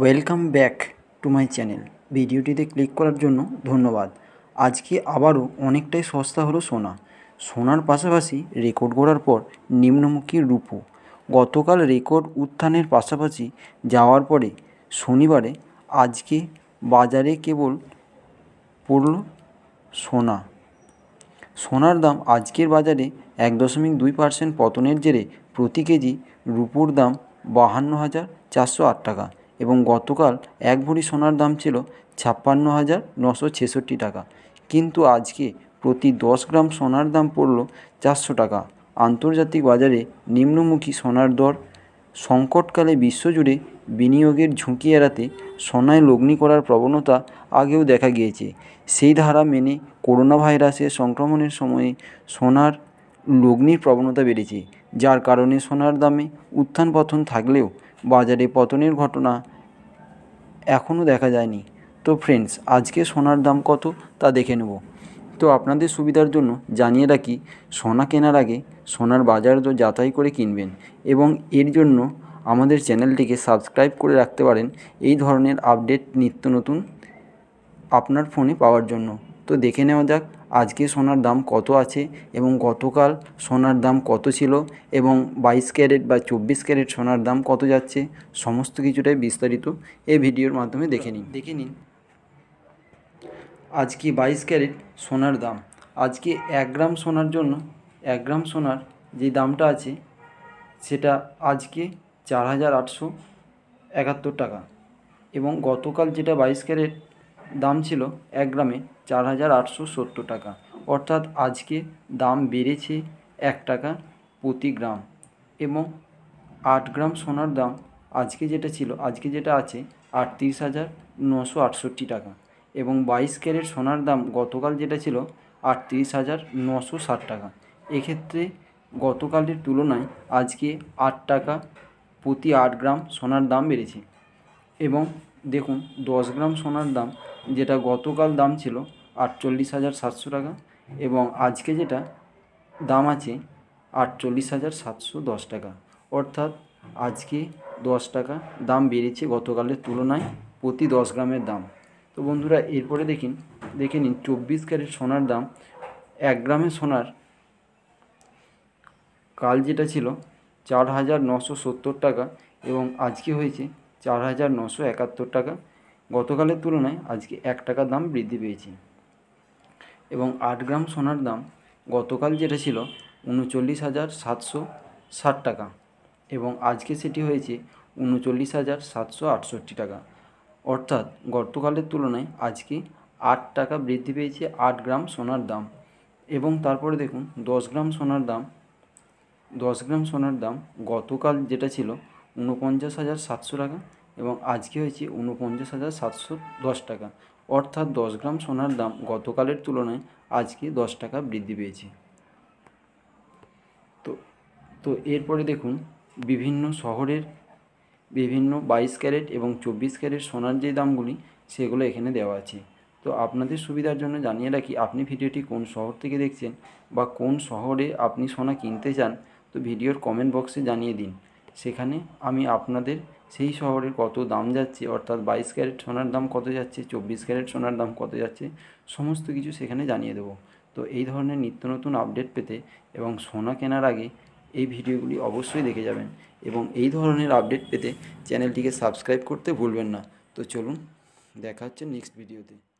welcome back to my channel ভিডিওটিতে click করার জন্য ধন্যবাদ আজকে আবারও অনেকটাই সস্তা হলো সোনা সোনার পাশাপাশি রেকর্ড গড়ার পর নিম্নমুখী রূপো গতকাল রেকর্ড উত্থানের পাশাপাশি যাওয়ার পরে শনিবারে আজকে বাজারে কেবল পড়ল সোনা সোনার দাম আজকের বাজারে এক দশমিক দুই পার্সেন্ট পতনের জেরে প্রতি কেজি রুপোর দাম বাহান্ন হাজার চারশো আট টাকা এবং গতকাল এক ভরি সোনার দাম ছিল ছাপ্পান্ন হাজার নশো ছেষট্টি টাকা কিন্তু আজকে প্রতি দশ গ্রাম সোনার দাম পড়ল চারশো টাকা আন্তর্জাতিক বাজারে নিম্নমুখী সোনার দর সংকটকালে বিশ্বজুড়ে বিনিয়োগের ঝুঁকি এড়াতে সোনায় লগ্নি করার প্রবণতা আগেও দেখা গিয়েছে সেই ধারা মেনে করোনা ভাইরাসের সংক্রমণের সময়ে সোনার লগ্নির প্রবণতা বেড়েছে যার কারণে সোনার দামে উত্থান পতন থাকলেও বাজারে পতনের ঘটনা এখনও দেখা যায়নি তো ফ্রেন্ডস আজকে সোনার দাম কত তা দেখে নেব তো আপনাদের সুবিধার জন্য জানিয়ে রাখি সোনা কেনার আগে সোনার বাজার তো যাচাই করে কিনবেন এবং এর জন্য আমাদের চ্যানেলটিকে সাবস্ক্রাইব করে রাখতে পারেন এই ধরনের আপডেট নিত্য নতুন আপনার ফোনে পাওয়ার জন্য তো দেখে নেওয়া যাক আজকে সোনার দাম কত আছে এবং গতকাল সোনার দাম কত ছিল এবং বাইশ ক্যারেট বা চব্বিশ ক্যারেট সোনার দাম কত যাচ্ছে সমস্ত কিছুটাই বিস্তারিত এই ভিডিওর মাধ্যমে দেখে নিন দেখে নিন আজকে বাইশ ক্যারেট সোনার দাম আজকে এক গ্রাম সোনার জন্য এক গ্রাম সোনার যে দামটা আছে সেটা আজকে চার হাজার আটশো একাত্তর টাকা এবং গতকাল যেটা বাইশ ক্যারেট দাম ছিল এক গ্রামে চার হাজার আটশো সত্তর টাকা অর্থাৎ আজকে দাম বেড়েছে এক টাকা প্রতি গ্রাম এবং আট গ্রাম সোনার দাম আজকে যেটা ছিল আজকে যেটা আছে আটত্রিশ হাজার নশো আটষট্টি টাকা এবং বাইশ ক্যারেট সোনার দাম গতকাল যেটা ছিল আটত্রিশ হাজার নশো ষাট টাকা এক্ষেত্রে গতকালের তুলনায় আজকে আট টাকা প্রতি আট গ্রাম সোনার দাম বেড়েছে এবং দেখুন দশ গ্রাম সোনার দাম যেটা গতকাল দাম ছিল আটচল্লিশ হাজার সাতশো টাকা এবং আজকে যেটা দাম আছে আটচল্লিশ হাজার সাতশো দশ টাকা অর্থাৎ আজকে দশ টাকা দাম বেড়েছে গতকালের তুলনায় প্রতি দশ গ্রামের দাম তো বন্ধুরা এরপরে দেখিন দেখে নিন চব্বিশ ক্যারেট সোনার দাম এক গ্রামে সোনার কাল যেটা ছিল চার হাজার নশো সত্তর টাকা এবং আজকে হয়েছে চার হাজার নশো একাত্তর টাকা গতকালের তুলনায় আজকে এক টাকা দাম বৃদ্ধি পেয়েছে এবং আট গ্রাম সোনার দাম গতকাল যেটা ছিল উনচল্লিশ হাজার সাতশো ষাট টাকা এবং আজকে সেটি হয়েছে উনচল্লিশ হাজার সাতশো আটষট্টি টাকা অর্থাৎ গতকালের তুলনায় আজকে আট টাকা বৃদ্ধি পেয়েছে আট গ্রাম সোনার দাম এবং তারপরে দেখুন দশ গ্রাম সোনার দাম দশ গ্রাম সোনার দাম গতকাল যেটা ছিল উনপঞ্চাশ হাজার সাতশো টাকা এবং আজকে হয়েছে উনপঞ্চাশ হাজার সাতশো দশ টাকা অর্থাৎ দশ গ্রাম সোনার দাম গতকালের তুলনায় আজকে দশ টাকা বৃদ্ধি পেয়েছে তো তো এরপরে দেখুন বিভিন্ন শহরের বিভিন্ন বাইশ ক্যারেট এবং চব্বিশ ক্যারেট সোনার যে দামগুলি সেগুলো এখানে দেওয়া আছে তো আপনাদের সুবিধার জন্য জানিয়ে রাখি আপনি ভিডিওটি কোন শহর থেকে দেখছেন বা কোন শহরে আপনি সোনা কিনতে চান তো ভিডিওর কমেন্ট বক্সে জানিয়ে দিন সেখানে আমি আপনাদের সেই শহরের কত দাম যাচ্ছে অর্থাৎ বাইশ ক্যারেট সোনার দাম কত যাচ্ছে চব্বিশ ক্যারেট সোনার দাম কত যাচ্ছে সমস্ত কিছু সেখানে জানিয়ে দেবো তো এই ধরনের নিত্য নতুন আপডেট পেতে এবং সোনা কেনার আগে এই ভিডিওগুলি অবশ্যই দেখে যাবেন এবং এই ধরনের আপডেট পেতে চ্যানেলটিকে সাবস্ক্রাইব করতে ভুলবেন না তো চলুন দেখা হচ্ছে নেক্সট ভিডিওতে